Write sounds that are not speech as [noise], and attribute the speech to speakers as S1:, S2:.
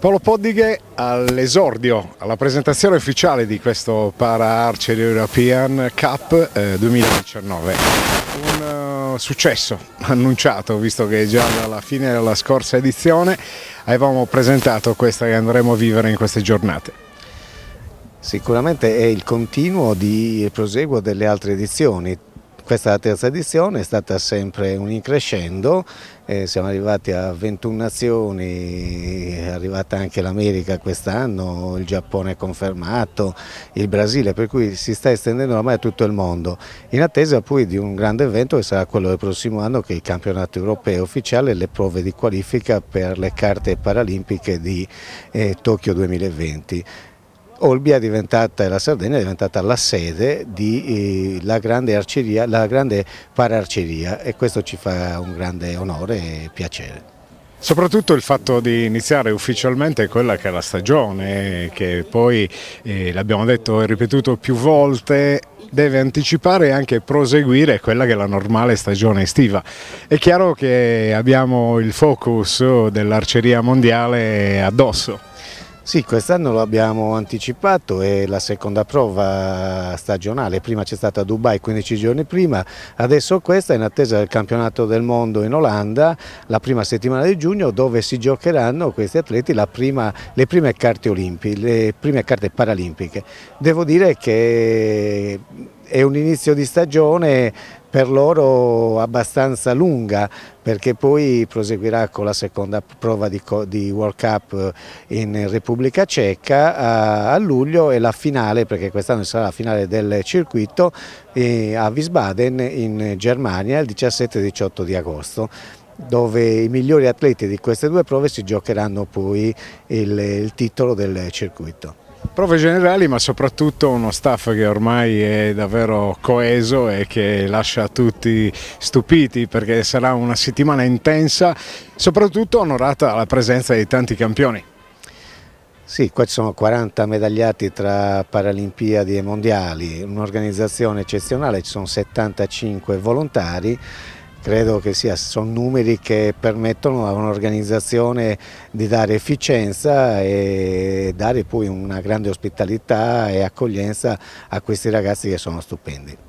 S1: Paolo Poddighe all'esordio, alla presentazione ufficiale di questo Para Archery European Cup eh, 2019. Un uh, successo [laughs] annunciato, visto che già dalla fine della scorsa edizione
S2: avevamo presentato questa che andremo a vivere in queste giornate. Sicuramente è il continuo di proseguo delle altre edizioni, questa è la terza edizione, è stata sempre un increscendo, eh, siamo arrivati a 21 nazioni, è arrivata anche l'America quest'anno, il Giappone è confermato, il Brasile, per cui si sta estendendo ormai a tutto il mondo, in attesa poi di un grande evento che sarà quello del prossimo anno che è il campionato europeo ufficiale, le prove di qualifica per le carte paralimpiche di eh, Tokyo 2020. Olbia è diventata, la Sardegna è diventata la sede della eh, grande, arceria, la grande pararceria e questo ci fa un grande onore e piacere. Soprattutto il fatto di
S1: iniziare ufficialmente quella che è la stagione, che poi, eh, l'abbiamo detto e ripetuto più volte, deve anticipare e anche proseguire quella che è la normale stagione estiva. È chiaro che abbiamo il focus oh, dell'arceria
S2: mondiale addosso. Sì, quest'anno lo abbiamo anticipato, è la seconda prova stagionale, prima c'è stata a Dubai 15 giorni prima, adesso questa è in attesa del campionato del mondo in Olanda, la prima settimana di giugno dove si giocheranno questi atleti prima, le prime carte olimpiche, le prime carte paralimpiche. Devo dire che è un inizio di stagione per loro abbastanza lunga perché poi proseguirà con la seconda prova di, di World Cup eh, in Repubblica Ceca a, a, luglio e la finale, perché quest'anno sarà la finale del circuito eh, a Wiesbaden in Germania il 17-18 di agosto dove i migliori atleti di queste due prove si giocheranno poi il, il titolo del circuito
S1: prove generali ma soprattutto uno staff che ormai è davvero coeso e che lascia tutti stupiti perché sarà una settimana intensa, soprattutto onorata la presenza di tanti
S2: campioni. Sì, qua ci sono 40 medagliati tra Paralimpiadi e Mondiali, un'organizzazione eccezionale, ci sono 75 volontari Credo che sia, sono numeri che permettono a un'organizzazione di dare efficienza e dare poi una grande ospitalità e accoglienza a questi ragazzi che sono stupendi.